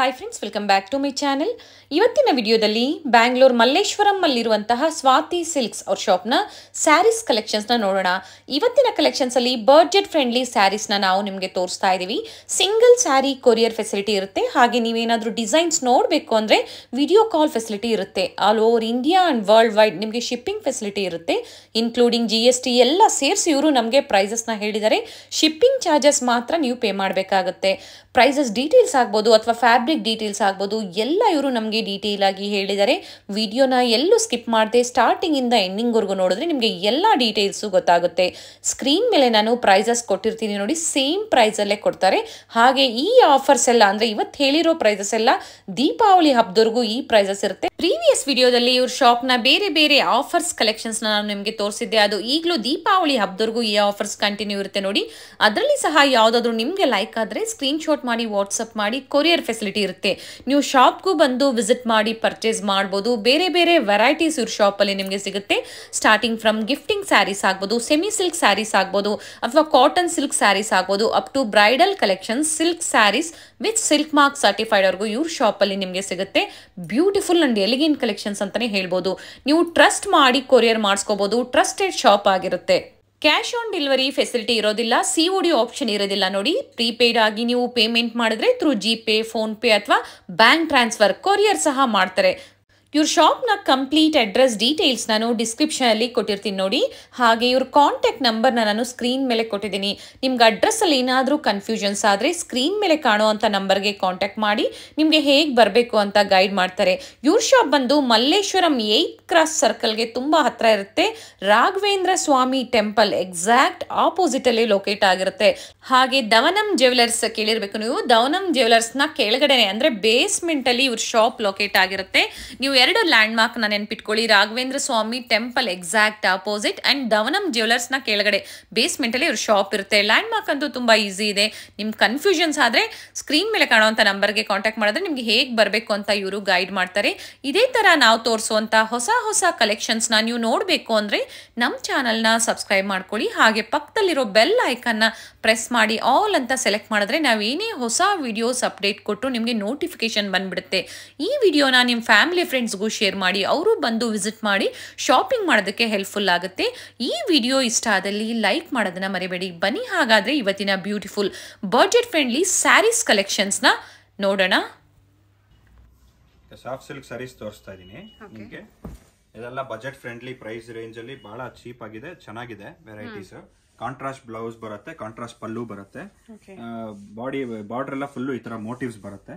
hi friends welcome back to my channel ಇವತ್ತಿನ ವಿಡಿಯೋದಲ್ಲಿ ಬ್ಯಾಂಗ್ಳೂರ್ ಅಲ್ಲಿರುವಂತಹ ಸ್ವಾತಿ ಸಿಲ್ಕ್ಸ್ ಅವ್ರ ಶಾಪ್ನ ಸ್ಯಾರೀಸ್ ಕಲೆಕ್ಷನ್ಸ್ನ ನೋಡೋಣ ಇವತ್ತಿನ ಕಲೆಕ್ಷನ್ಸಲ್ಲಿ ಬಜೆಟ್ ಫ್ರೆಂಡ್ಲಿ ಸ್ಯಾರೀಸ್ನ ನಾವು ನಿಮಗೆ ತೋರಿಸ್ತಾ ಇದ್ದೀವಿ ಸಿಂಗಲ್ ಸ್ಯಾರಿ ಕೊರಿಯರ್ ಫೆಸಿಲಿಟಿ ಇರುತ್ತೆ ಹಾಗೆ ನೀವೇನಾದ್ರೂ ಡಿಸೈನ್ಸ್ ನೋಡಬೇಕು ಅಂದರೆ ವಿಡಿಯೋ ಕಾಲ್ ಫೆಸಿಲಿಟಿ ಇರುತ್ತೆ all over India and worldwide ನಿಮಗೆ ಶಿಪ್ಪಿಂಗ್ ಫೆಸಿಲಿಟಿ ಇರುತ್ತೆ ಇನ್ಕ್ಲೂಡಿಂಗ್ ಜಿ ಎಸ್ ಟಿ ಎಲ್ಲ ಸೇರಿಸಿ ಇವರು ನಮಗೆ ಪ್ರೈಸಸ್ನ ಹೇಳಿದರೆ ಶಿಪ್ಪಿಂಗ್ ಚಾರ್ಜಸ್ ಮಾತ್ರ ನೀವು ಪೇ ಮಾಡಬೇಕಾಗುತ್ತೆ ಪ್ರೈಸಸ್ ಡೀಟೇಲ್ಸ್ ಆಗ್ಬೋದು ಅಥವಾ ಫ್ಯಾಬ್ರಿಕ್ ಫ್ಯಾಬ್ರಿಕ್ ಡೀಟೇಲ್ಸ್ ಆಗ್ಬೋದು ಎಲ್ಲ ಇವರು ನಮಗೆ ಡೀಟೇಲ್ ಆಗಿ ಹೇಳಿದ್ದಾರೆ ವಿಡಿಯೋನ ಎಲ್ಲೂ ಸ್ಕಿಪ್ ಮಾಡದೆ ಸ್ಟಾರ್ಟಿಂಗಿಂದ ಎಂಡಿಂಗ್ವರೆಗೂ ನೋಡಿದ್ರೆ ನಿಮಗೆ ಎಲ್ಲ ಡೀಟೇಲ್ಸ್ ಗೊತ್ತಾಗುತ್ತೆ ಸ್ಕ್ರೀನ್ ಮೇಲೆ ನಾನು ಪ್ರೈಸಸ್ ಕೊಟ್ಟಿರ್ತೀನಿ ನೋಡಿ ಸೇಮ್ ಪ್ರೈಸಲ್ಲೇ ಕೊಡ್ತಾರೆ ಹಾಗೆ ಈ ಆಫರ್ಸ್ ಎಲ್ಲ ಅಂದ್ರೆ ಇವತ್ತು ಹೇಳಿರೋ ಪ್ರೈಸಸ್ ಎಲ್ಲ ದೀಪಾವಳಿ ಹಬ್ಬದವರೆಗೂ ಈ ಪ್ರೈಸಸ್ ಇರುತ್ತೆ ಪ್ರೀವಿಯಸ್ ವಿಡಿಯೋದಲ್ಲಿ ಇವ್ರ ನ ಬೇರೆ ಬೇರೆ ಆಫರ್ಸ್ ಕಲೆಕ್ಷನ್ಸ್ನ ನಾನು ನಿಮಗೆ ತೋರಿಸಿದ್ದೆ ಅದು ಈಗಲೂ ದೀಪಾವಳಿ ಹಬ್ಬದವರೆಗೂ ಈ ಆಫರ್ಸ್ ಕಂಟಿನ್ಯೂ ಇರುತ್ತೆ ನೋಡಿ ಅದರಲ್ಲಿ ಸಹ ಯಾವುದಾದ್ರೂ ನಿಮಗೆ ಲೈಕ್ ಸ್ಕ್ರೀನ್ ಶಾಟ್ ಮಾಡಿ ವಾಟ್ಸಪ್ ಮಾಡಿ ಕೊರಿಯರ್ ಫೆಸಿಲಿಟಿ ಫೆಸಿಲಿಟಿ ಇರುತ್ತೆ ನೀವು ಶಾಪ್ಗೂ ಬಂದು ವಿಸಿಟ್ ಮಾಡಿ ಪರ್ಚೇಸ್ ಮಾಡ್ಬೋದು ಬೇರೆ ಬೇರೆ ವೆರೈಟೀಸ್ ಇವ್ರ ಶಾಪಲ್ಲಿ ನಿಮಗೆ ಸಿಗುತ್ತೆ ಸ್ಟಾರ್ಟಿಂಗ್ ಫ್ರಮ್ ಗಿಫ್ಟಿಂಗ್ ಸ್ಯಾರೀಸ್ ಆಗ್ಬೋದು ಸೆಮಿ ಸಿಲ್ಕ್ ಸ್ಯಾರೀಸ್ ಆಗ್ಬೋದು ಅಥವಾ ಕಾಟನ್ ಸಿಲ್ಕ್ ಸ್ಯಾರೀಸ್ ಆಗ್ಬೋದು up to bridal collections silk sarees with silk mark certified ಅವ್ರಿಗೂ ಇವ್ರ ಶಾಪಲ್ಲಿ ನಿಮಗೆ ಸಿಗುತ್ತೆ ಬ್ಯೂಟಿಫುಲ್ ಅಂಡ್ ಎಲಿಗೆಂಟ್ ಕಲೆಕ್ಷನ್ಸ್ ಅಂತಲೇ ಹೇಳ್ಬೋದು ನೀವು ಟ್ರಸ್ಟ್ ಮಾಡಿ ಕೊರಿಯರ್ ಮಾಡಿಸ್ಕೋಬೋದು ಟ್ರಸ್ಟೆಡ್ ಶಾಪ್ ಆಗಿರುತ್ತೆ ಕ್ಯಾಶ್ ಆನ್ ಡೆಲಿವರಿ ಫೆಸಿಲಿಟಿ ಇರೋದಿಲ್ಲ ಸಿ ಒ ಡಿ ಆಪ್ಷನ್ ಇರೋದಿಲ್ಲ ನೋಡಿ ಪ್ರೀಪೇಯ್ಡ್ ಆಗಿ ನೀವು ಪೇಮೆಂಟ್ ಮಾಡಿದ್ರೆ ಥ್ರೂ ಜಿಪೇ ಫೋನ್ಪೇ ಅಥವಾ ಬ್ಯಾಂಕ್ ಟ್ರಾನ್ಸ್ಫರ್ ಕೊರಿಯರ್ ಸಹ ಮಾಡ್ತಾರೆ ಇವ್ರ ಶಾಪ್ನ ಕಂಪ್ಲೀಟ್ ಅಡ್ರೆಸ್ ಡೀಟೇಲ್ಸ್ ನಾನು ಡಿಸ್ಕ್ರಿಪ್ಷನಲ್ಲಿ ಕೊಟ್ಟಿರ್ತೀನಿ ನೋಡಿ ಹಾಗೆ ಇವ್ರ ಕಾಂಟ್ಯಾಕ್ಟ್ ನಂಬರ್ನ ನಾನು ಸ್ಕ್ರೀನ್ ಮೇಲೆ ಕೊಟ್ಟಿದ್ದೀನಿ ನಿಮ್ಗೆ ಅಡ್ರೆಸ್ಸಲ್ಲಿ ಏನಾದರೂ ಕನ್ಫ್ಯೂಷನ್ಸ್ ಆದರೆ ಸ್ಕ್ರೀನ್ ಮೇಲೆ ಕಾಣುವಂಥ ನಂಬರ್ಗೆ ಕಾಂಟ್ಯಾಕ್ಟ್ ಮಾಡಿ ನಿಮಗೆ ಹೇಗೆ ಬರಬೇಕು ಅಂತ ಗೈಡ್ ಮಾಡ್ತಾರೆ ಇವ್ರ ಶಾಪ್ ಬಂದು ಮಲ್ಲೇಶ್ವರಂ ಏಯ್ತ್ ಕ್ರಾಸ್ ಸರ್ಕಲ್ಗೆ ತುಂಬ ಹತ್ತಿರ ಇರುತ್ತೆ ರಾಘವೇಂದ್ರ ಸ್ವಾಮಿ ಟೆಂಪಲ್ ಎಕ್ಸಾಕ್ಟ್ ಅಲ್ಲಿ ಲೊಕೇಟ್ ಆಗಿರುತ್ತೆ ಹಾಗೆ ದವನಂ ಜ್ಯುವೆಲರ್ಸ್ ಕೇಳಿರಬೇಕು ನೀವು ದವನಂ ಜ್ಯುವೆಲರ್ಸ್ನ ಕೆಳಗಡೆ ಅಂದರೆ ಬೇಸ್ಮೆಂಟಲ್ಲಿ ಇವ್ರ ಶಾಪ್ ಲೊಕೇಟ್ ಆಗಿರುತ್ತೆ ನೀವು ಇವೆರಡು ಲ್ಯಾಂಡ್ ಮಾರ್ಕ್ ನೆನ್ಪಿಟ್ಕೊಳ್ಳಿ Raghavendra Swami temple exact opposite and Davanam ಜ್ಯುವೆಲರ್ಸ್ನ ನ ಕೆಳಗಡೆ ಬೇಸ್ಮೆಂಟ್ ಅಲ್ಲಿ ಇವ್ರ ಶಾಪ್ ಇರುತ್ತೆ ಲ್ಯಾಂಡ್ ಮಾರ್ಕ್ ಅಂತೂ ತುಂಬಾ ಈಸಿ ಇದೆ ನಿಮ್ ಕನ್ಫ್ಯೂಷನ್ಸ್ ಆದ್ರೆ ಸ್ಕ್ರೀನ್ ಮೇಲೆ ಕಾಣುವಂತ ನಂಬರ್ಗೆ ಕಾಂಟ್ಯಾಕ್ಟ್ ಮಾಡಿದ್ರೆ ನಿಮ್ಗೆ ಹೇಗೆ ಬರಬೇಕು ಅಂತ ಇವರು ಗೈಡ್ ಮಾಡ್ತಾರೆ ಇದೇ ತರ ನಾವು ತೋರಿಸುವಂತ ಹೊಸ ಹೊಸ ಕಲೆಕ್ಷನ್ಸ್ ನ ನೀವು ನೋಡಬೇಕು ಅಂದ್ರೆ ನಮ್ಮ ಚಾನಲ್ನ ಸಬ್ಸ್ಕ್ರೈಬ್ ಮಾಡ್ಕೊಳ್ಳಿ ಹಾಗೆ ಪಕ್ಕದಲ್ಲಿರೋ ಬೆಲ್ ಐಕನ್ನ ಪ್ರೆಸ್ ಮಾಡಿ ಆಲ್ ಅಂತ ಸೆಲೆಕ್ಟ್ ಮಾಡಿದ್ರೆ ನಾವು ಏನೇ ಹೊಸ ವಿಡಿಯೋಸ್ ಅಪ್ಡೇಟ್ ಕೊಟ್ಟು ನಿಮಗೆ ನೋಟಿಫಿಕೇಷನ್ ಬಂದುಬಿಡುತ್ತೆ ಈ ವಿಡಿಯೋನ ನಿಮ್ಮ ಫ್ಯಾಮಿಲಿ ಫ್ರೆಂಡ್ಸ್ಗೂ ಶೇರ್ ಮಾಡಿ ಅವರು ಬಂದು ವಿಸಿಟ್ ಮಾಡಿ ಶಾಪಿಂಗ್ ಮಾಡೋದಕ್ಕೆ ಹೆಲ್ಪ್ಫುಲ್ ಆಗುತ್ತೆ ಈ ವಿಡಿಯೋ ಇಷ್ಟ ಆದಲ್ಲಿ ಲೈಕ್ ಮಾಡೋದನ್ನು ಮರಿಬೇಡಿ ಬನ್ನಿ ಹಾಗಾದರೆ ಇವತ್ತಿನ ಬ್ಯೂಟಿಫುಲ್ ಬಜೆಟ್ ಫ್ರೆಂಡ್ಲಿ ಸ್ಯಾರೀಸ್ ಕಲೆಕ್ಷನ್ಸ್ನ ನೋಡೋಣ ಸಾಫ್ಟ್ ಸಿಲ್ಕ್ ಸ್ಯಾರೀಸ್ ತೋರಿಸ್ತಾ ಇದ್ದೀನಿ ನಿಮಗೆ ಇದೆಲ್ಲ ಬಜೆಟ್ ಫ್ರೆಂಡ್ಲಿ ಪ್ರೈಸ್ ರೇಂಜಲ್ಲಿ ಭಾಳ ಚೀಪ್ ಆಗಿದೆ ಚೆನ್ನಾಗಿದೆ ವೆರೈಟೀಸ್ ಕಾಂಟ್ರಾಸ್ಟ್ ಬ್ಲೌಸ್ ಬರುತ್ತೆ ಕಾಂಟ್ರಾಸ್ಟ್ ಪಲ್ಲು ಬರುತ್ತೆ ಬಾಡಿ ಬಾರ್ಡರ್ ಎಲ್ಲ ಫುಲ್ಲು ಈ ತರ ಮೋಟಿವ್ಸ್ ಬರುತ್ತೆ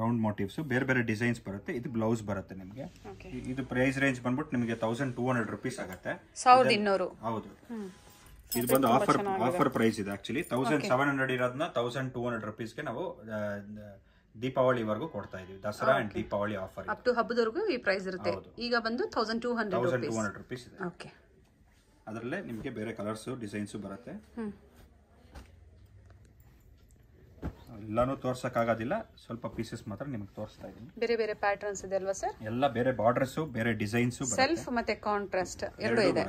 ರೌಂಡ್ ಮೋಟಿವ್ಸ್ ಬೇರೆ ಬೇರೆ ಡಿಸೈನ್ಸ್ ಬರುತ್ತೆ ಇದು ಬ್ಲೌಸ್ ಬರುತ್ತೆ ನಿಮಗೆ ಇದು ಪ್ರೈಸ್ ರೇಂಜ್ ಬಂದ್ಬಿಟ್ಟು ನಿಮಗೆ ತೌಸಂಡ್ ಟೂ ಹಂಡ್ರೆಡ್ ರುಪೀಸ್ ಆಗುತ್ತೆ ಹೌದು ಇದು ಬಂದು ಆಫರ್ ಆಫರ್ ಪ್ರೈಸ್ ಇದೆ ಆಕ್ಚುಲಿ ತೌಸಂಡ್ ಸೆವೆನ್ ಹಂಡ್ರೆಡ್ ಇರೋದನ್ನ ತೌಸಂಡ್ ಟೂ ಹಂಡ್ರೆಡ್ ರುಪೀಸ್ಗೆ ನಾವು ದೀಪಾವಳಿವರೆಗೂ ಕೊಡ್ತಾ ಇದೀವಿ Dasara and Deepavali offer up to ಹಬ್ಬದವರೆಗೂ ಈ ಪ್ರೈಸ್ ಇರುತ್ತೆ ಈಗ ಬಂದು thousand two hundred thousand two hundred rupees ಇದೆ ಓಕೆ ಅದರಲ್ಲೇ ನಿಮಗೆ ಬೇರೆ ಕಲರ್ಸು ಡಿಸೈನ್ಸು ಬರುತ್ತೆ ಎಲ್ಲಾನು ತೋರ್ಸಕ್ಕಾಗೋದಿಲ್ಲ ಸ್ವಲ್ಪ ಪೀಸಸ್ ಮಾತ್ರ ನಿಮಗೆ ತೋರಿಸ್ತಾ ಇದ್ದೀನಿ ಬೇರೆ ಬೇರೆ ಪ್ಯಾಟರ್ನ್ಸ್ ಇದೆ ಅಲ್ವಾ ಸರ್ ಎಲ್ಲ ಬೇರೆ ಬಾರ್ಡರ್ಸ್ ಬೇರೆ ಡಿಸೈನ್ಸು ಸೆಲ್ಫ್ ಮತ್ತೆ ಕಾಂಟ್ರಾಸ್ಟ್ ಎರಡು ಇದೆ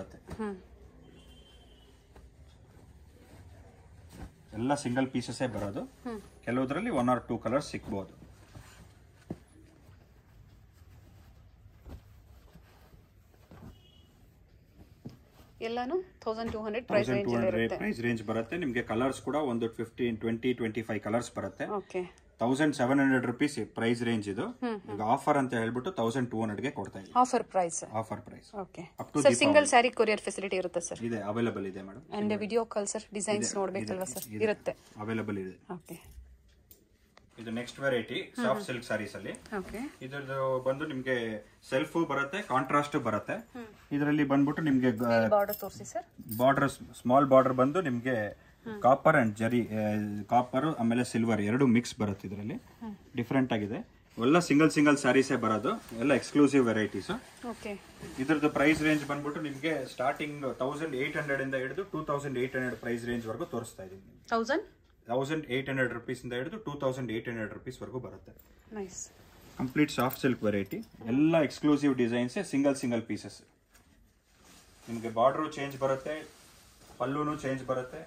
ಎಲ್ಲ ಸಿಂಗಲ್ ಪೀಸಸ್ ಬರೋದು ಕೆಲವುದರಲ್ಲಿ ಒನ್ ಆರ್ ಟೂ ಕಲರ್ಸ್ ಸಿಗ್ಬೋದು ಎಲ್ಲಾನು thousand two hundred price range ಇರುತ್ತೆ ಪ್ರೈಸ್ ರೇಂಜ್ ಬರುತ್ತೆ ನಿಮಗೆ ಕಲರ್ಸ್ ಕೂಡ ಒಂದು fifteen twenty twenty five colours ಬರುತ್ತೆ okay thousand seven hundred rupees price range ಇದು ಈಗ ಆಫರ್ ಅಂತ ಹೇಳ್ಬಿಟ್ಟು ತೌಸಂಡ್ ಟೂ ಗೆ ಕೊಡ್ತಾ ಇದೆ offer price offer price okay sir single saree courier facility ಇರುತ್ತೆ ಸರ್ ಇದೆ ಅವೈಲೇಬಲ್ ಇದೆ madam and video call sir designs ನೋಡ್ಬೇಕಲ್ವಾ ಸರ್ ಇರುತ್ತೆ ಅವೈಲೇಬಲ್ ಇದೆ ಓಕೆ ಇದು next variety soft silk saris ಅಲ್ಲಿ ಇದ್ರದ್ದು ಬಂದು ನಿಮ್ಗೆ ಸೆಲ್ಫ್ ಬರುತ್ತೆ ಕಾಂಟ್ರಾಸ್ಟ್ ಬರುತ್ತೆ ಇದರಲ್ಲಿ ಬಂದ್ಬಿಟ್ಟು ನಿಮ್ಗೆ ಬಾರ್ಡರ್ ಸ್ಮಾಲ್ ಬಾರ್ಡರ್ ಬಂದು ನಿಮ್ಗೆ ಕಾಪರ್ ಅಂಡ್ ಜರಿ ಕಾಪರ್ ಆಮೇಲೆ ಸಿಲ್ವರ್ ಎರಡು ಮಿಕ್ಸ್ ಬರುತ್ತೆ ಇದರಲ್ಲಿ ಡಿಫ್ರೆಂಟ್ ಆಗಿದೆ ಎಲ್ಲ ಸಿಂಗಲ್ ಸಿಂಗಲ್ ಸ್ಯಾರೀಸೇ ಬರೋದು ಎಲ್ಲ ಎಕ್ಸ್ಕ್ಲೂಸಿವ್ ವೆರೈಟೀಸ್ ಇದ್ರದ್ದು ಪ್ರೈಸ್ ರೇಂಜ್ ಬಂದ್ಬಿಟ್ಟು ನಿಮ್ಗೆ ಸ್ಟಾರ್ಟಿಂಗ್ ತೌಸಂಡ್ ಏಟ್ ಹಂಡ್ರೆಡ್ ಇಂದ ಹಿಡಿದು two thousand eight hundred price range ವರೆಗೂ ತೋರಿಸ್ತಾ ಇದ್ದೀನಿ ತೌಸಂಡ್ ಏಯ್ಟ್ ಹಂಡ್ರೆಡ್ ರುಪೀಸಿಂದ ಹಿಡಿದು ಟೂ ತೌಸಂಡ್ ಏಯ್ಟ್ ಹಂಡ್ರೆಡ್ ರುಪೀಸ್ವರೆಗೂ ಬರುತ್ತೆ ಕಂಪ್ಲೀಟ್ ಸಾಫ್ಟ್ ಸಿಲ್ಕ್ ವೆರೈಟಿ ಎಲ್ಲ exclusive designs single single pieces ನಿಮಗೆ ಬಾರ್ಡ್ರು ಚೇಂಜ್ ಬರುತ್ತೆ ಪಲ್ಲೂನು ಚೇಂಜ್ ಬರುತ್ತೆ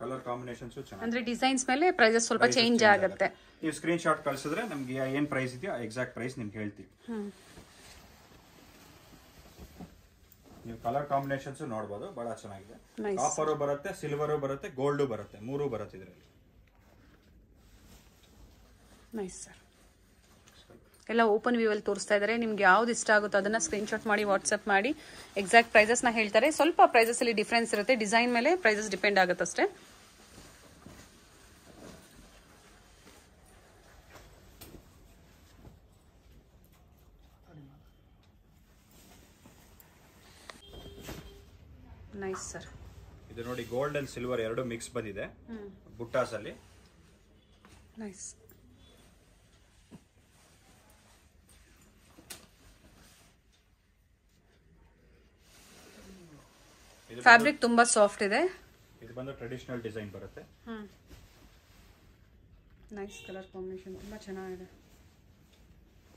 ಕಲರ್ ಕಾಂಬಿನೇಷನ್ಸ್ ಅಂದ್ರೆ ಡಿಸೈನ್ಸ್ ಮೇಲೆ ಪ್ರೈಸಸ್ ಸ್ವಲ್ಪ ಚೇಂಜ್ ಆಗುತ್ತೆ ನೀವು ಸ್ಕ್ರೀನ್ ಶಾಟ್ ಕಳಿಸಿದ್ರೆ ನಮಗೆ ಏನು ಪ್ರೈಸ್ ಇದೆಯೋ ಎಕ್ಸಾಕ್ಟ್ ಪ್ರೈಸ್ ನಿಮ್ಗೆ ಹೇಳ್ತೀವಿ ನೀವು ಕಲರ್ ಕಾಂಬಿನೇಷನ್ಸ್ ನೋಡಬಹುದು ಬಹಳ ಚೆನ್ನಾಗಿದೆ ಕಾಪರ್ ಬರುತ್ತೆ ಸಿಲ್ವರು ಬರುತ್ತೆ ಗೋಲ್ಡು ಬರುತ್ತೆ ಮೂರು ಬರುತ್ತೆ ಇದರಲ್ಲಿ ನೈಸ್ ಸರ್ ಎಲ್ಲ ಓಪನ್ ವ್ಯೂ ಅಲ್ಲಿ ತೋರಿಸ್ತಾ ಇದ್ದಾರೆ ನಿಮ್ಗೆ ಯಾವ್ದು ಇಷ್ಟ ಆಗುತ್ತೋ ಅದನ್ನ ಸ್ಕ್ರೀನ್ಶಾಟ್ ಮಾಡಿ ವಾಟ್ಸ್ಆಪ್ ಮಾಡಿ ಎಕ್ಸಾಕ್ಟ್ ಪ್ರೈಸಸ್ ನ ಹೇಳ್ತಾರೆ ಸ್ವಲ್ಪ ಪ್ರೈಸಸ್ ಅಲ್ಲಿ ಡಿಫ್ರೆನ್ಸ್ ಇರುತ್ತೆ ಡಿಸೈನ್ ಮೇಲೆ ಪ್ರೈಸಸ್ ಡಿಪೆಂಡ್ ಆಗುತ್ತೆ ಅಷ್ಟೇ ಇದು ನೋಡಿ ಗೋಲ್ಡ್ ಅಂಡ್ ಸಿಲ್ವರ್ ಎರಡು ಮಿಕ್ಸ್ ಬಂದಿದೆ ಬುಟ್ಟಾಸ್ ಅಲ್ಲಿ ನೈಸ್ ಫ್ಯಾಬ್ರಿಕ್ ತುಂಬಾ ಸಾಫ್ಟ್ ಇದೆ ಇದು ಬಂದು ಟ್ರೆಡಿಷನಲ್ ಡಿಸೈನ್ ಬರುತ್ತೆ ನೈಸ್ ಕಲರ್ ಕಾಂಬಿನೇಷನ್ ತುಂಬಾ ಚೆನ್ನಾಗಿದೆ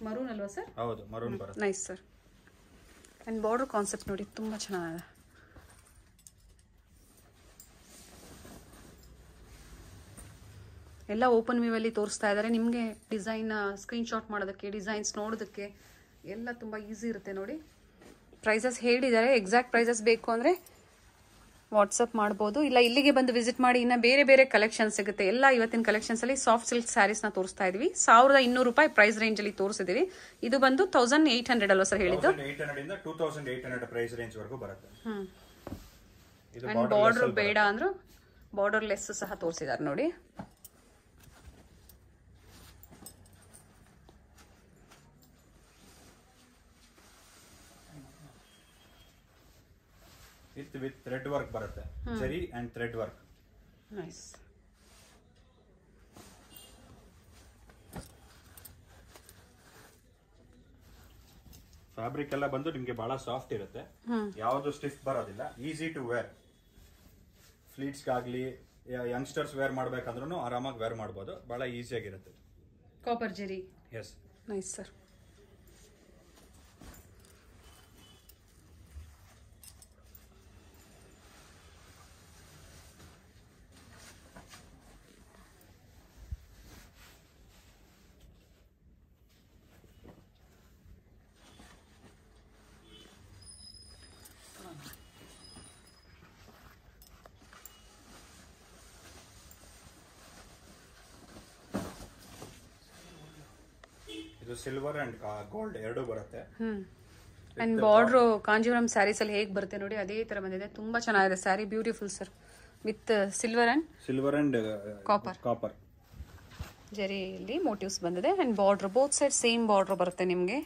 ಮರೂನ್ ಅಲ್ವಾ ಸರ್ ಹೌದು ಮರೂನ್ ಬರುತ್ತೆ nice sir and border concept ನೋಡಿ ತುಂಬಾ ಚೆನ್ನಾಗಿದೆ ಎಲ್ಲ ಓಪನ್ ಅಲ್ಲಿ ತೋರಿಸ್ತಾ ಇದ್ದಾರೆ ನಿಮಗೆ ಡಿಸೈನ್ ಸ್ಕ್ರೀನ್ಶಾಟ್ ಮಾಡೋದಕ್ಕೆ ಡಿಸೈನ್ಸ್ ನೋಡೋದಕ್ಕೆ ಎಲ್ಲ ತುಂಬ ಈಸಿ ಇರುತ್ತೆ ನೋಡಿ ಪ್ರೈಸಸ್ ಹೇಳಿದ್ದಾರೆ ಎಕ್ಸಾಕ್ಟ್ ಪ್ರೈಸಸ್ ಬೇಕು ಅಂದರೆ ವಾಟ್ಸಪ್ ಮಾಡ್ಬೋದು ಇಲ್ಲ ಇಲ್ಲಿಗೆ ಬಂದು ವಿಸಿಟ್ ಮಾಡಿ ಇನ್ನ ಬೇರೆ ಬೇರೆ ಕಲೆಕ್ಷನ್ ಸಿಗುತ್ತೆ ಎಲ್ಲ ಇವತ್ತಿನ ಕಲೆಕ್ಷನ್ಸಲ್ಲಿ ಸಾಫ್ಟ್ ಸಿಲ್ಕ್ ಸ್ಯಾರೀಸ್ನ ತೋರಿಸ್ತಾ ಇದ್ದೀವಿ ಸಾವಿರದ ಇನ್ನೂರು ರೂಪಾಯಿ ಪ್ರೈಸ್ ರೇಂಜಲ್ಲಿ ತೋರಿಸಿದೀವಿ ಇದು ಬಂದು ತೌಸಂಡ್ ಏಯ್ಟ್ ಹಂಡ್ರೆಡ್ ಅಲ್ವಾ ಸರ್ ಹೇಳಿದ್ದು ಬಾರ್ಡರ್ ಬೇಡ ಅಂದ್ರೆ ಬಾರ್ಡರ್ ಲೆಸ್ ಸಹ ತೋರಿಸಿದ್ದಾರೆ ನೋಡಿ ಇತ್ ವಿತ್ ಥ್ರೆಡ್ ವರ್ಕ್ ಬರುತ್ತೆ ಸರಿ and thread work nice fabric ಎಲ್ಲ ಬಂದು ನಿಮಗೆ ಬಹಳ ಸಾಫ್ಟ್ ಇರುತ್ತೆ ಯಾವುದು ಸ್ಟಿಫ್ ಬರೋದಿಲ್ಲ ಈಸಿ ಟು ವೇರ್ ಆಗಲಿ ಯಂಗ್ಸ್ಟರ್ಸ್ ವೇರ್ ಮಾಡಬೇಕಂದ್ರೂ ಆರಾಮಾಗಿ ವೇರ್ ಮಾಡಬಹುದು ಬಹಳ ಈಸಿಯಾಗಿರುತ್ತೆ copper zari yes nice sir ಇದು ಸಿಲ್ವರ್ ಅಂಡ್ ಗೋಲ್ಡ್ ಎರಡು ಬರುತ್ತೆ ಅಂಡ್ ಬಾರ್ಡ್ರು ಕಾಂಜೀವರಂ ಸ್ಯಾರೀಸ್ ಅಲ್ಲಿ ಹೇಗೆ ಬರುತ್ತೆ ನೋಡಿ ಅದೇ ತರ ಬಂದಿದೆ ತುಂಬಾ ಚೆನ್ನಾಗಿದೆ sari beautiful sir with silver and silver and copper copper ಜರಿಯಲ್ಲಿ ಮೋಟಿವ್ಸ್ ಬಂದಿದೆ and border both side same border ಬರುತ್ತೆ ನಿಮಗೆ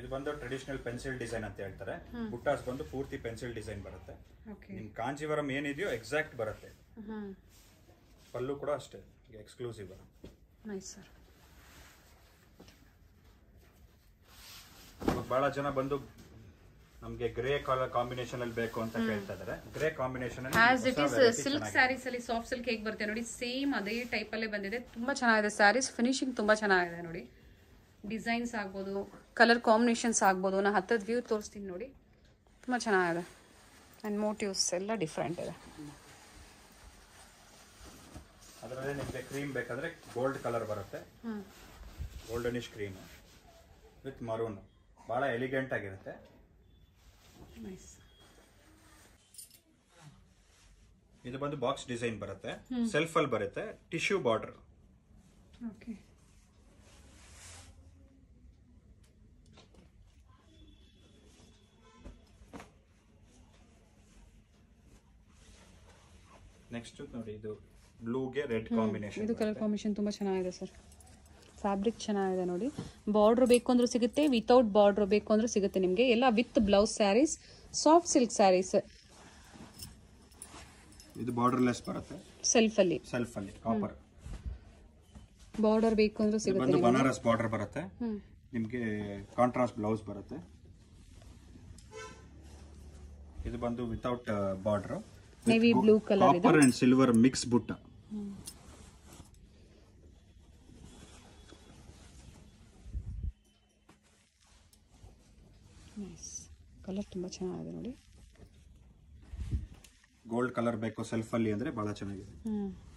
ಇದು ಬಂದು ಟ್ರೆಡಿಷನಲ್ ಪೆನ್ಸಿಲ್ ಡಿಸೈನ್ ಅಂತ ಹೇಳ್ತಾರೆ ಬುಟ್ಟಾಸ್ ಬಂದು ಪೂರ್ತಿ ಪೆನ್ಸಿಲ್ ಡಿಸೈನ್ ಬರುತ್ತೆ ನಿಮ್ ಕಾಂಜೀವರಂ ಏನಿದೆಯೋ ಎಕ್ಸಾಕ್ಟ್ ಬರುತ್ತೆ ಪಲ್ಲು ಕೂಡ ಅಷ್ಟೇ ಎಕ್ಸ್ಕ್ಲೂಸಿವ್ ನೈಸ್ ಸರ್ ಬಹಳ ಜನ ಬಂದು ನಮಗೆ ಗ್ರೇ ಕಲರ್ ಕಾಂಬಿನೇಷನ್ ಅಲ್ಲಿ ಬೇಕು ಅಂತ ಕೇಳ್ತಾ ಇದ್ದಾರೆ grey combination as it is silk saris ಅಲ್ಲಿ ಸಾಫ್ಟ್ ಸಿಲ್ಕ್ ಹೇಗೆ ಬರುತ್ತೆ ನೋಡಿ ಸೇಮ್ ಅದೇ ಟೈಪ್ ಅಲ್ಲೇ ಬಂದಿದೆ ತುಂಬಾ ಚೆನ್ನಾಗಿದೆ ಸ್ಯಾರೀಸ್ ಫಿನಿಶಿಂಗ್ ತುಂಬಾ ಚೆನ್ನಾಗಿದೆ ನೋಡಿ ಡಿಸೈನ್ಸ್ ಆಗ್ಬೋದು ಕಲರ್ ಕಾಂಬಿನೇಷನ್ಸ್ ಆಗ್ಬೋದು ನಾನು ಹತ್ತದ ವ್ಯೂ ತೋರಿಸ್ತೀನಿ ನೋಡಿ ತುಂಬಾ ಚೆನ್ನಾಗಿದೆ ಅಂಡ್ ಮೋಟಿವ್ಸ್ ಎಲ್ಲ ಡಿಫ್ರೆಂಟ್ ಇದೆ ಅದರಲ್ಲೇ ನಿಮಗೆ ಕ್ರೀಮ್ ಬೇಕಂದ್ರೆ ಗೋಲ್ಡ್ ಕಲರ್ ಬರುತ್ತೆ ಗೋಲ್ಡನಿಶ್ ಕ್ರೀಮ್ ವಿತ್ ಮರೂನ್ ಬಹಳ ಎಲಿಗೆಂಟ್ ಆಗಿರುತ್ತೆ ಇದು ಬಂದು ಬಾಕ್ಸ್ ಡಿಸೈನ್ ಬರುತ್ತೆ ಸೆಲ್ಫ್ ಅಲ್ಲಿ ಬರುತ್ತೆ ಟಿಶ್ಯೂ ಬಾರ್ಡರ್ ನೆಕ್ಸ್ಟ್ ನೋಡಿ ಇದು ಬ್ಲೂಗೆ ರೆಡ್ ಕಾಂಬಿನೇಷನ್ ಇದು ಕಲರ್ ಕಾಂಬಿನೇಷನ್ ತುಂಬಾ ಚೆನ್ನಾಗಿದೆ ಸರ್ ಫ್ಯಾಬ್ರಿಕ್ ಚೆನ್ನಾಗಿದೆ ನೋಡಿ ಬಾರ್ಡ್ರು ಬೇಕು ಅಂದ್ರೂ ಸಿಗುತ್ತೆ ವಿತೌಟ್ ಬಾರ್ಡ್ರು ಬೇಕು ಅಂದ್ರೂ ಸಿಗುತ್ತೆ ನಿಮಗೆ ಎಲ್ಲ with blouse saris soft silk saris ಇದು ಬಾರ್ಡರ್ಲೆಸ್ ಬರುತ್ತೆ ಸೆಲ್ಫ್ ಅಲ್ಲಿ ಸೆಲ್ಫ್ ಅಲ್ಲಿ ಕಾಪರ್ ಬಾರ್ಡರ್ ಬೇಕು ಅಂದ್ರೂ ಸಿಗುತ್ತೆ ಬನಾರಸ್ ಬಾರ್ಡರ್ ಬರುತ್ತೆ ನಿಮಗೆ ಕಾಂಟ್ರಾಸ್ಟ್ ಬ್ಲೌಸ್ ಬರುತ್ತೆ ಇದು ಬಂದು without border navy blue colour copper and silver mix butta colour ತುಂಬ ಚೆನ್ನಾಗಿದೆ ನೋಡಿ ಗೋಲ್ಡ್ ಕಲರ್ ಬೇಕು ಸೆಲ್ಫಲ್ಲಿ ಅಂದರೆ ಭಾಳ ಚೆನ್ನಾಗಿದೆ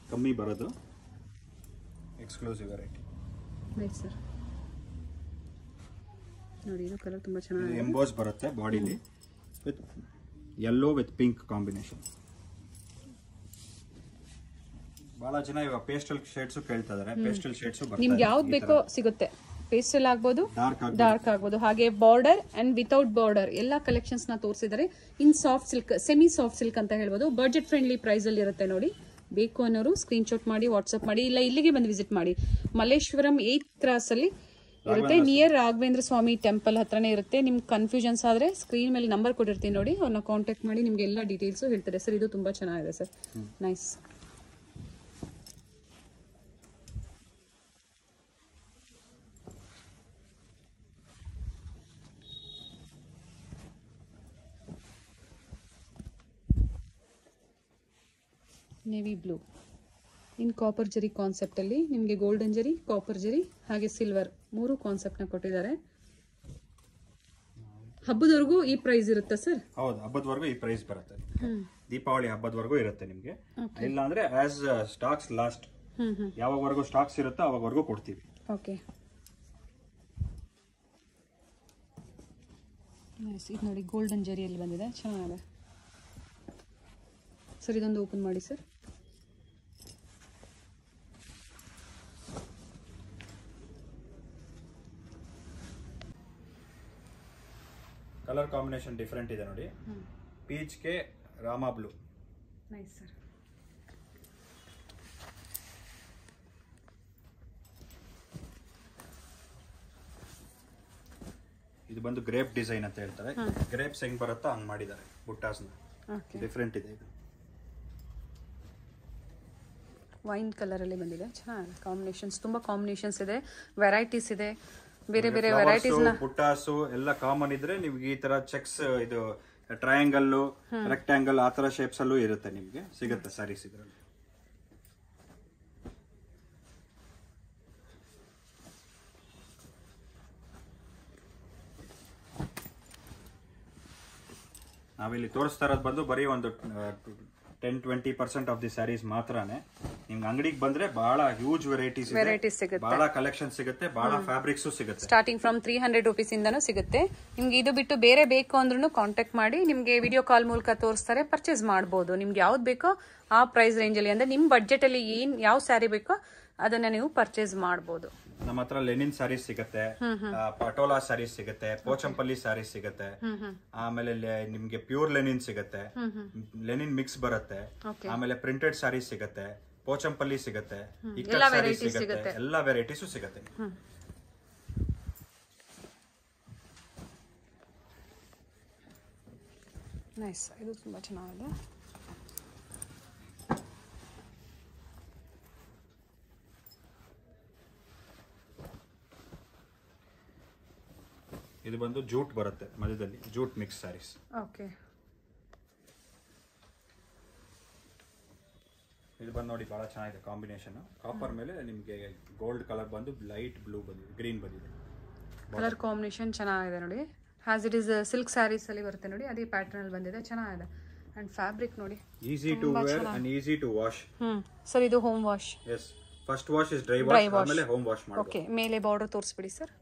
ಕಮ್ಮಿ ಬರೋದು ಎಕ್ಸ್ಕ್ಲೂಸಿವ್ ವೆರೈಟಿ ರೈಟ್ ಸರ್ ನೋಡಿ ಇದು ಕಲರ್ ತುಂಬ ಚೆನ್ನಾಗಿದೆ ಎಂಬೋಸ್ ಬರುತ್ತೆ ಬಾಡಿಲಿ with yellow with pink combination ಬಹಳ ಜನ ಇವಾಗ ಪೇಸ್ಟಲ್ ಶೇಡ್ಸು ಕೇಳ್ತಾ ಇದ್ದಾರೆ ಪೇಸ್ಟಲ್ ಶೇಡ್ಸು ನಿಮ್ಗೆ ಯಾವ್ದು ಬೇಕೋ ಸಿಗುತ್ತೆ ಪೇಸ್ಟಲ್ ಆಗ್ಬೋದು ಡಾರ್ಕ್ ಆಗ್ಬೋದು ಹಾಗೆ ಬಾರ್ಡರ್ ಅಂಡ್ ವಿತೌಟ್ ಬಾರ್ಡರ್ ಎಲ್ಲಾ ಕಲೆಕ್ಷನ್ಸ್ ನ ತೋರಿಸಿದರೆ in soft silk semi soft silk ಅಂತ ಹೇಳ್ಬೋದು ಬಜೆಟ್ ಫ್ರೆಂಡ್ಲಿ ಪ್ರೈಸ್ ಅಲ್ಲಿ ಇರುತ್ತೆ ನೋಡಿ ಬೇಕು ಅನ್ನೋರು ಸ್ಕ್ರೀನ್ ಮಾಡಿ ವಾಟ್ಸ್ಆಪ್ ಮಾಡಿ ಇಲ್ಲ ಇಲ್ಲಿಗೆ ಬಂದು ವಿಸಿಟ್ ಮಾಡಿ ಮಲ್ಲೇಶ್ವರಂ ಏತ್ ಕ್ರಾಸ್ ಅಲ್ಲಿ ಇರುತ್ತೆ ನಿಯರ್ ರಾಘವೇಂದ್ರ ಸ್ವಾಮಿ ಟೆಂಪಲ್ ಹತ್ರನೇ ಇರುತ್ತೆ ನಿಮ್ಗೆ ಕನ್ಫ್ಯೂಷನ್ಸ್ ಆದರೆ ಸ್ಕ್ರೀನ್ ಮೇಲೆ ನಂಬರ್ ಕೊಟ್ಟಿರ್ತೀನಿ ನೋಡಿ ಅವ್ರನ್ನ ಕಾಂಟ್ಯಾಕ್ಟ್ ಮಾಡಿ ನಿಮ್ಗೆ ಎಲ್ಲ ಡೀಟೇಲ್ಸ್ ಹೇಳ್ತಾರೆ ಸರ್ ಇದು ತುಂಬಾ ಚೆನ್ನಾಗಿದೆ ಸರ್ ನೈಸ್ ನೇವಿ ಬ್ಲೂ ಇನ್ನು ಕಾಪರ್ ಜರಿ ಕಾನ್ಸೆಪ್ಟಲ್ಲಿ ನಿಮಗೆ ಗೋಲ್ಡನ್ ಜರಿ ಕಾಪರ್ ಜರಿ ಹಾಗೆ ಸಿಲ್ವರ್ ಮೂರು ಕಾನ್ಸೆಪ್ಟ್ನ ಕೊಟ್ಟಿದ್ದಾರೆ ಹಬ್ಬದವರೆಗೂ ಈ ಪ್ರೈಸ್ ಇರುತ್ತಾ ಸರ್ ಹೌದು ಹಬ್ಬದವರೆಗೂ ಈ ಪ್ರೈಸ್ ಬರುತ್ತೆ ದೀಪಾವಳಿ ಹಬ್ಬದವರೆಗೂ ಇರುತ್ತೆ ನಿಮಗೆ ಇಲ್ಲ ಅಂದ್ರೆ ಆಸ್ uh, ಸ್ಟಾಕ್ಸ್ ಲಾಸ್ಟ್ ಯಾವಾಗವರೆಗೂ ಸ್ಟಾಕ್ಸ್ ಇರುತ್ತೋ ಅವಾಗವರೆಗೂ ಕೊಡ್ತೀವಿ ಓಕೆ ಇದು ನೋಡಿ ಗೋಲ್ಡನ್ ಜರಿಯಲ್ಲಿ ಬಂದಿದೆ ಚೆನ್ನಾಗಿದೆ ಸರ್ ಇದೊಂದು ಓಪನ್ ಮಾಡಿ ಸರ್ ಕಲರ್ ಕಾಂಬಿನೇಷನ್ ಡಿಫ್ರೆಂಟ್ ಇದೆ ನೋಡಿ ಪೀಚ್ ಕೆ ರಾಮಾ ಬ್ಲೂ ಸರ್ ಇದು ಬಂದು ಗ್ರೇಪ್ ಡಿಸೈನ್ ಅಂತ ಹೇಳ್ತಾರೆ ಗ್ರೇಪ್ಸ್ ಹೆಂಗ್ ಬರುತ್ತಾ ಹಂಗ್ ಮಾಡಿದ್ದಾರೆ ಬುಟ್ಟಾಸ್ನ ಡಿಫ್ರೆಂಟ್ ಇದೆ ಇದು ವೈನ್ ಕಲರಲ್ಲಿ ಬಂದಿದೆ ಚೆನ್ನಾಗಿ ಕಾಂಬಿನೇಷನ್ಸ್ ತುಂಬ ಕಾಂಬಿನೇಷನ್ಸ್ ಇದೆ ವೆರೈಟೀಸ್ ಇದೆ ಬೇರೆ ಬೇರೆ ವೆರೈಟೀಸ್ ಬುಟ್ಟಾಸು ಎಲ್ಲ ಕಾಮನ್ ಇದ್ರೆ ನಿಮ್ಗೆ ಈ ತರ ಚೆಕ್ಸ್ ಇದು ಟ್ರಯಾಂಗಲ್ ರೆಕ್ಟ್ಯಾಂಗಲ್ ಆ ತರ ಶೇಪ್ಸ್ ಅಲ್ಲೂ ಇರುತ್ತೆ ನಿಮ್ಗೆ ಸಿಗುತ್ತೆ ಸ್ಯಾರೀಸ್ ಇದ್ರಲ್ಲಿ ನಾವಿಲ್ಲಿ ತೋರಿಸ್ತಾ ಇರೋದು ಬಂದು ಬರೀ ಒಂದು ten twenty percent of the saris ಮಾತ್ರನೇ ನಿಮ್ಗೆ ಅಂಗಡಿಗೆ ಬಂದ್ರೆ ಬಹಳ ಹ್ಯೂಜ್ ವೆರೈಟೀಸ್ ವೆರೈಟೀಸ್ ಸಿಗುತ್ತೆ ಬಹಳ ಕಲೆಕ್ಷನ್ ಸಿಗುತ್ತೆ ಬಹಳ ಫ್ಯಾಬ್ರಿಕ್ಸ್ ಸಿಗುತ್ತೆ starting from three hundred rupees ಇಂದನೂ ಸಿಗುತ್ತೆ ನಿಮ್ಗೆ ಇದು ಬಿಟ್ಟು ಬೇರೆ ಬೇಕು ಅಂದ್ರೂ ಕಾಂಟ್ಯಾಕ್ಟ್ ಮಾಡಿ ನಿಮ್ಗೆ ವಿಡಿಯೋ ಕಾಲ್ ಮೂಲಕ ತೋರಿಸ್ತಾರೆ ಪರ್ಚೇಸ್ ಮಾಡಬಹುದು ನಿಮ್ಗೆ ಯಾವ್ದು ಬೇಕೋ ಆ ಪ್ರೈಸ್ ರೇಂಜಲ್ಲಿ ಅಂದ್ರೆ ನಿಮ್ಮ ಅಲ್ಲಿ ಏನ್ ಯಾವ ಸ್ಯಾರಿ ಬೇಕೋ ಅದನ್ನ ನೀವು ಪರ್ಚೇಸ್ ಮಾಡಬಹುದು ನಮ್ಮ ಹತ್ರ ಲೆನಿನ್ ಸಾರೀಸ್ ಸಿಗತ್ತೆ ಪಟೋಲಾ ಸಾರೀಸ್ ಸಿಗತ್ತೆ ಪೋಚಂಪಲ್ಲಿ ಸಾರೀಸ್ ಸಿಗತ್ತೆ ಆಮೇಲೆ ನಿಮ್ಗೆ ಪ್ಯೂರ್ ಲೆನಿನ್ ಸಿಗತ್ತೆ ಲೆನಿನ್ ಮಿಕ್ಸ್ ಬರುತ್ತೆ ಆಮೇಲೆ ಪ್ರಿಂಟೆಡ್ ಸಾರೀಸ್ ಸಿಗತ್ತೆ ಪೋಚಂಪಲ್ಲಿ ಸಿಗತ್ತೆ ಸಿಗತ್ತೆ ಎಲ್ಲಾ ವೆರೈಟೀಸು ಸಿಗತ್ತೆ ನೈಸ್ ಇದು ತುಂಬಾ ಚೆನ್ನಾಗಿದೆ ಇದು ಬಂದು ಜೂಟ್ ಬರುತ್ತೆ ಮಧ್ಯದಲ್ಲಿ ಜೂಟ್ ಮಿಕ್ಸ್ ಸ್ಯಾರೀಸ್ ಓಕೆ ಇದು ಬಂದು ನೋಡಿ ಭಾಳ ಚೆನ್ನಾಗಿದೆ ಕಾಂಬಿನೇಷನ್ ಕಾಪರ್ ಮೇಲೆ ನಿಮಗೆ ಗೋಲ್ಡ್ ಕಲರ್ ಬಂದು ಲೈಟ್ ಬ್ಲೂ ಬಂದಿದೆ ಗ್ರೀನ್ ಬಂದಿದೆ ಕಲರ್ ಕಾಂಬಿನೇಷನ್ ಚೆನ್ನಾಗಿದೆ ನೋಡಿ as it is silk saris ಅಲ್ಲಿ ಬರುತ್ತೆ ನೋಡಿ ಅದೇ ಪ್ಯಾಟರ್ನ್ ಅಲ್ಲಿ ಬಂದಿದೆ ಚೆನ್ನಾಗಿದೆ ಅಂಡ್ ಫ್ಯಾಬ್ರಿಕ್ ನೋಡಿ easy to wear and easy to wash hmm sir ಇದು home wash yes first wash is dry wash ಆಮೇಲೆ ಹೋಮ್ ವಾಶ್ ಮಾಡ್ಬೇಕು ಓಕೆ ಮೇಲೆ ಬಾರ್ಡರ್ ತೋರಿಸ್ಬಿಡಿ ಸರ್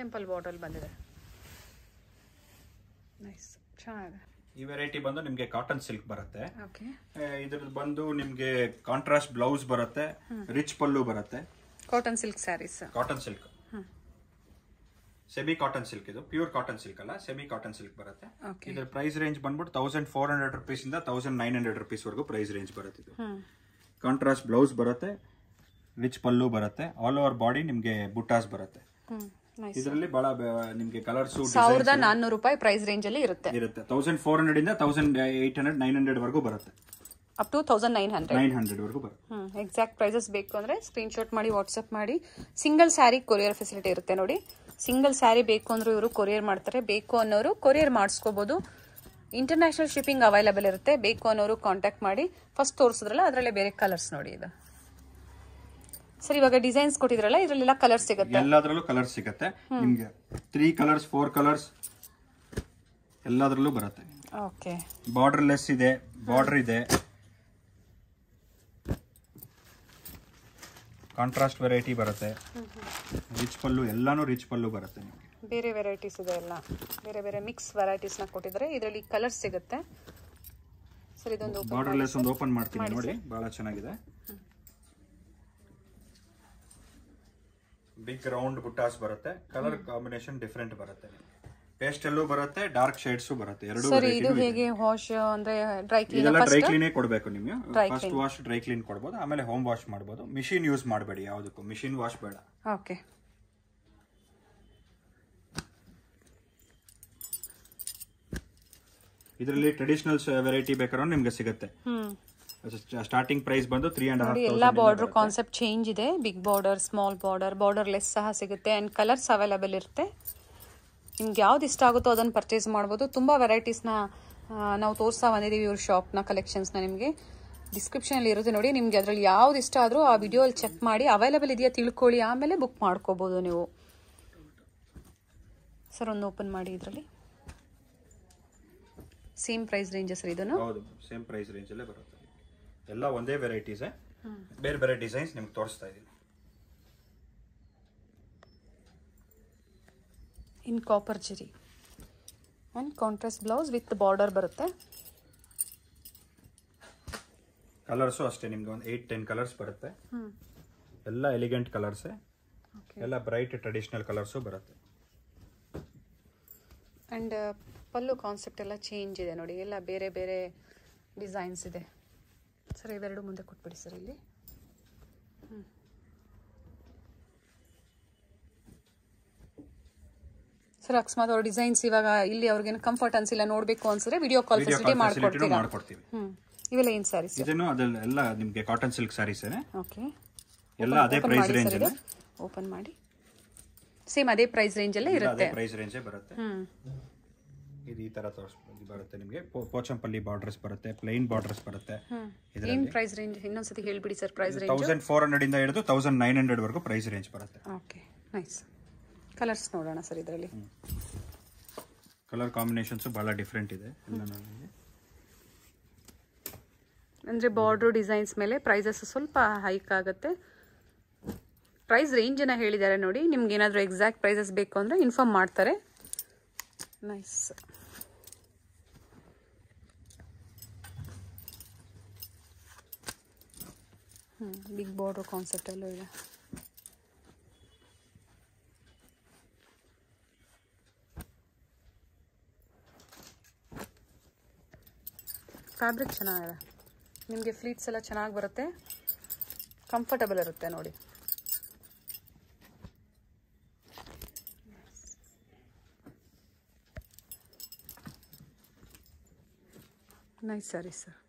ಟೆಂಪಲ್ ಬಾಟಲ್ ಬಂದಿದೆ ನೈಸ್ ಈ ವೆರೈಟಿ ಬಂದು ನಿಮಗೆ ಕಾಟನ್ ಸಿಲ್ಕ್ ಬರುತ್ತೆ ಓಕೆ ಇದ್ರದ್ದು ಬಂದು ನಿಮಗೆ ಕಾಂಟ್ರಾಸ್ಟ್ ಬ್ಲೌಸ್ ಬರುತ್ತೆ ರಿಚ್ ಪಲ್ಲು ಬರುತ್ತೆ cotton silk saris cotton silk semi cotton silk ಇದು ಪ್ಯೂರ್ ಕಾಟನ್ ಸಿಲ್ಕ್ ಅಲ್ಲ ಸೆಮಿ ಕಾಟನ್ ಸಿಲ್ಕ್ ಬರುತ್ತೆ ಇದ್ರ ಪ್ರೈಸ್ ರೇಂಜ್ ಬಂದ್ಬಿಟ್ಟು ತೌಸಂಡ್ ಫೋರ್ ಹಂಡ್ರೆಡ್ ರುಪೀಸ್ ಇಂದ ತೌಸಂಡ್ ನೈನ್ ಹಂಡ್ರೆಡ್ ರುಪೀಸ್ ವರೆಗೂ ಪ್ರೈಸ್ ರೇಂಜ್ ಬರುತ್ತೆ ಇದು ಕಾಂಟ್ರಾಸ್ಟ್ ಬ್ಲೌಸ್ ಬರುತ್ತೆ ರಿಚ್ ಪಲ್ಲು ಬರುತ್ತೆ ಆಲ್ ಓವರ್ ಬಾಡಿ ನಿಮಗೆ ಬುಟ್ಟಾಸ್ ಬರುತ್ತೆ ಇದರಲ್ಲಿ ಬಹಳ ನಿಮಗೆ ಕಲರ್ಸ್ ಸಾವಿರದ ನಾನ್ನೂರು ರೂಪಾಯಿ ಪ್ರೈಸ್ ರೇಂಜ್ ಅಲ್ಲಿ ಇರುತ್ತೆ ಇರುತ್ತೆ ತೌಸಂಡ್ ಫೋರ್ ಹಂಡ್ರೆಡ್ ಇಂದ thousand eight hundred nine hundred ವರೆಗೂ ಬರುತ್ತೆ up to thousand nine hundred nine hundred ವರೆಗೂ ಬರುತ್ತೆ ಎಕ್ಸಾಕ್ಟ್ ಪ್ರೈಸಸ್ ಬೇಕು ಅಂದ್ರೆ ಸ್ಕ್ರೀನ್ ಮಾಡಿ ವಾಟ್ಸ್ಆಪ್ ಮಾಡಿ ಸಿಂಗಲ್ ಸ್ಯಾರಿ ಕೊರಿಯರ್ ಫೆಸಿಲಿಟಿ ಇರುತ್ತೆ ನೋಡಿ ಸಿಂಗಲ್ ಸ್ಯಾರಿ ಬೇಕು ಅಂದ್ರೆ ಇವರು ಕೊರಿಯರ್ ಮಾಡ್ತಾರೆ ಬೇಕು ಅನ್ನೋರು ಕೊರಿಯರ್ ಮಾಡಿಸ್ಕೋಬಹುದು ಇಂಟರ್ನ್ಯಾಷನಲ್ ಶಿಪ್ಪಿಂಗ್ ಅವೈಲೇಬಲ್ ಇರುತ್ತೆ ಬೇಕು ಅನ್ನೋರು ಕಾಂಟ್ಯಾಕ್ಟ್ ಮಾಡಿ ಫಸ್ಟ್ ತೋರಿಸಿದ್ರಲ್ಲ ಅದರಲ್ಲೇ ಬೇರೆ ಕಲರ್ಸ್ ನೋಡಿ ಇದು ಸರ್ ಇವಾಗ ಡಿಸೈನ್ಸ್ ಕೊಟ್ಟಿದ್ರಲ್ಲ ಇದರಲ್ಲೆಲ್ಲ ಕಲರ್ ಸಿಗುತ್ತೆ ಎಲ್ಲದರಲ್ಲೂ ಕಲರ್ ಸಿಗುತ್ತೆ ನಿಮಗೆ ತ್ರೀ ಕಲರ್ಸ್ ಫೋರ್ ಕಲರ್ಸ್ ಎಲ್ಲದರಲ್ಲೂ ಬರುತ್ತೆ ಓಕೆ ಬಾರ್ಡರ್ ಲೆಸ್ ಇದೆ ಬಾರ್ಡರ್ ಇದೆ ಕಾಂಟ್ರಾಸ್ಟ್ ವೆರೈಟಿ ಬರುತ್ತೆ ರಿಚ್ ಪಲ್ಲು ಎಲ್ಲಾನು ರಿಚ್ ಪಲ್ಲು ಬರುತ್ತೆ ನಿಮಗೆ ಬೇರೆ ವೆರೈಟೀಸ್ ಇದೆ ಎಲ್ಲ ಬೇರೆ ಬೇರೆ ಮಿಕ್ಸ್ ವೆರೈಟೀಸ್ ನ ಕೊಟ್ಟಿದ್ರೆ ಇದರಲ್ಲಿ ಕಲರ್ ಸಿಗುತ್ತೆ ಸರ್ ಇದೊಂದು ಬಾರ್ಡರ್ಲೆಸ್ ಒಂದು ಓಪನ್ ಮಾಡ್ತೀನಿ ನೋಡಿ ಬಹಳ ಚೆನ್ನಾಗಿದೆ ಬಿಗ್ ರೌಂಡ್ ಬುಟ್ಟಾಸ್ ಬರುತ್ತೆ ಕಲರ್ ಕಾಂಬಿನೇಷನ್ ಡಿಫ್ರೆಂಟ್ ಬರುತ್ತೆ ಪೇಸ್ಟ್ ಅಲ್ಲೂ ಬರುತ್ತೆ ಡಾರ್ಕ್ ಶೇಡ್ಸ್ ಬರುತ್ತೆ ಎರಡು ಹೇಗೆ ವಾಶ್ ಅಂದ್ರೆ ಡ್ರೈ ಕ್ಲೀನ್ ಇದೆಲ್ಲ ಡ್ರೈ ಕ್ಲೀನೇ ಕೊಡಬೇಕು ನಿಮಗೆ ಫಸ್ಟ್ ವಾಶ್ ಡ್ರೈ ಕ್ಲೀನ್ ಕೊಡಬಹುದು ಆಮೇಲೆ ಹೋಮ್ ವಾಶ್ ಮಾಡಬಹುದು ಮಿಷಿನ್ ಯೂಸ್ ಮಾಡಬೇಡಿ ಯಾವುದಕ್ಕೂ ಮಿಷಿನ್ ವಾಶ್ ಬೇಡ ಓಕೆ ಇದರಲ್ಲಿ ಟ್ರೆಡಿಷನಲ್ ವೆರೈಟಿ ಬೇಕಾದ್ರೆ ನಿಮ್ಗೆ ಸಿಗುತ್ತೆ ಸ್ಟಾರ್ಟಿಂಗ್ ಪ್ರೈಸ್ uh, ಬಂದು ತ್ರೀ ಅಂಡ್ ನೋಡಿ ಎಲ್ಲ ಬಾರ್ಡರ್ ಕಾನ್ಸೆಪ್ಟ್ ಚೇಂಜ್ ಇದೆ big border small border border less ಸಹ ಸಿಗುತ್ತೆ ಅಂಡ್ ಕಲರ್ಸ್ ಅವೈಲೇಬಲ್ ಇರುತ್ತೆ ನಿಮ್ಗೆ ಯಾವ್ದು ಇಷ್ಟ ಆಗುತ್ತೋ ಅದನ್ನು ಪರ್ಚೇಸ್ ಮಾಡ್ಬೋದು ತುಂಬ ವೆರೈಟೀಸ್ನ ನಾವು ತೋರಿಸ್ತಾ ಬಂದಿದ್ದೀವಿ ಇವ್ರ ಶಾಪ್ನ ಕಲೆಕ್ಷನ್ಸ್ನ ನಿಮಗೆ ಅಲ್ಲಿ ಇರುತ್ತೆ ನೋಡಿ ನಿಮಗೆ ಅದರಲ್ಲಿ ಯಾವ್ದು ಇಷ್ಟ ಆದರೂ ಆ ವಿಡಿಯೋ ಅಲ್ಲಿ ಚೆಕ್ ಮಾಡಿ ಅವೈಲೇಬಲ್ ಇದೆಯಾ ತಿಳ್ಕೊಳ್ಳಿ ಆಮೇಲೆ ಬುಕ್ ಮಾಡ್ಕೋಬಹುದು ನೀವು ಸರ್ ಒಂದು ಓಪನ್ ಮಾಡಿ ಇದರಲ್ಲಿ ಸೇಮ್ ಪ್ರೈಸ್ ಸರ್ ಇದನ್ನು ಸೇಮ್ ಪ್ರೈಸ್ ಅಲ್ಲೇ ಬರುತ್ತೆ ಎಲ್ಲ ಒಂದೇ ವೆರೈಟೀಸೇ ಬೇರೆ ಬೇರೆ ಡಿಸೈನ್ಸ್ ನಿಮ್ಗೆ ತೋರಿಸ್ತಾ ಇದ್ದೀನಿ in copper zari and contrast blouse with border ಬರುತ್ತೆ ಕಲರ್ಸು ಅಷ್ಟೇ ನಿಮ್ಗೆ ಒಂದು ಏಯ್ಟ್ ಟೆನ್ ಕಲರ್ಸ್ ಬರುತ್ತೆ ಎಲ್ಲ ಎಲಿಗೆಂಟ್ ಕಲರ್ಸೇ ಎಲ್ಲ ಬ್ರೈಟ್ ಟ್ರೆಡಿಷನಲ್ ಕಲರ್ಸು ಬರುತ್ತೆ ಆ್ಯಂಡ್ uh, ಪಲ್ಲು ಕಾನ್ಸೆಪ್ಟ್ ಎಲ್ಲ ಚೇಂಜ್ ಇದೆ ನೋಡಿ ಎಲ್ಲ ಬೇರೆ ಬೇರೆ ಡಿಸೈನ್ಸ್ ಇದೆ ಸರ್ ಇವೆರಡು ಮುಂದೆ ಕೊಟ್ಬಿಡಿ ಸರ್ ಇಲ್ಲಿ ಹ್ಞೂ ಸರ್ ಅಕಸ್ಮಾತ್ ಅವ್ರ ಡಿಸೈನ್ಸ್ ಇವಾಗ ಇಲ್ಲಿ ಅವ್ರಿಗೇನು ಕಂಫರ್ಟ್ ಅನ್ಸಿಲ್ಲ ನೋಡಬೇಕು ಅನ್ಸಿದ್ರೆ ವಿಡಿಯೋ ಕಾಲ್ ಫೆಸಿಲಿಟಿ ಮಾಡ್ಕೊಡ್ತೀವಿ ಇವೆಲ್ಲ ಏನ್ ಸ್ಯಾರೀಸ್ ಇದನ್ನು ಅದೆಲ್ಲ ನಿಮಗೆ ಕಾಟನ್ ಸಿಲ್ಕ್ ಸ್ಯಾರೀಸ್ ಓಕೆ ಎಲ್ಲ ಅದೇ ಪ್ರೈಸ್ ರೇಂಜ್ ಅಲ್ಲಿ ಓಪನ್ ಮಾಡಿ ಸೇಮ್ ಅದೇ ಪ್ರೈಸ್ ರೇಂಜ್ ಅಲ್ಲೇ ಇರುತ್ತೆ ಪ್ರೈಸ್ ರೇಂಜೇ ಬರುತ್ತೆ ಹ್ಮ್ ಇದು ಈ ತರ ತೋರಿಸ್ಬೋದು ಬರುತ್ತೆ ನಿಮಗೆ ಪೋಚಂಪಲ್ಲಿ ಬಾರ್ಡರ್ಸ್ ಬರುತ್ತೆ ಪ್ಲೈನ್ ಬಾರ್ಡರ್ಸ್ ಬರುತ್ತೆ ಏನ್ ಪ್ರೈಸ್ ರೇಂಜ್ ಇನ್ನೊಂದ್ಸತಿ ಹೇಳ್ಬಿಡಿ sir price range thousand four hundred ಇಂದ ಹಿಡಿದು ತೌಸಂಡ್ ನೈನ್ ಹಂಡ್ರೆಡ್ ವರ್ಗೂ ಪ್ರೈಸ್ ರೇಂಜ್ ಬರುತ್ತೆ ಓಕೆ ನೈಸ್ ಕಲರ್ಸ್ ನೋಡೋಣ ಸರ್ ಇದರಲ್ಲಿ ಕಲರ್ ಕಾಂಬಿನೇಷನ್ಸ್ ಬಹಳ ಡಿಫ್ರೆಂಟ್ ಇದೆ ಅಂದ್ರೆ ಬಾರ್ಡರ್ ಡಿಸೈನ್ಸ್ ಮೇಲೆ ಪ್ರೈಸಸ್ ಸ್ವಲ್ಪ ಹೈಕ್ ಆಗುತ್ತೆ ಪ್ರೈಸ್ ರೇಂಜ್ ರೇಂಜನ್ನು ಹೇಳಿದ್ದಾರೆ ನೋಡಿ ನಿಮ್ಗೆ ಏನಾದರೂ ಎಕ್ಸಾಕ್ಟ್ ಪ್ರೈಸಸ್ ಬೇಕು ಅಂದರೆ ಇನ್ಫಾರ್ಮ್ ಮಾಡ್ತಾರೆ ನೈಸ್ ಹ್ಞೂ ಬಿಗ್ ಬಾರ್ಡ್ರ್ ಎಲ್ಲೂ ಇದೆ ಫ್ಯಾಬ್ರಿಕ್ ಚೆನ್ನಾಗಿದೆ ನಿಮಗೆ ಫ್ಲೀಟ್ಸ್ ಎಲ್ಲ ಚೆನ್ನಾಗಿ ಬರುತ್ತೆ ಕಂಫರ್ಟಬಲ್ ಇರುತ್ತೆ ನೋಡಿ ನೈಸ್ ಸರಿ ಸರ್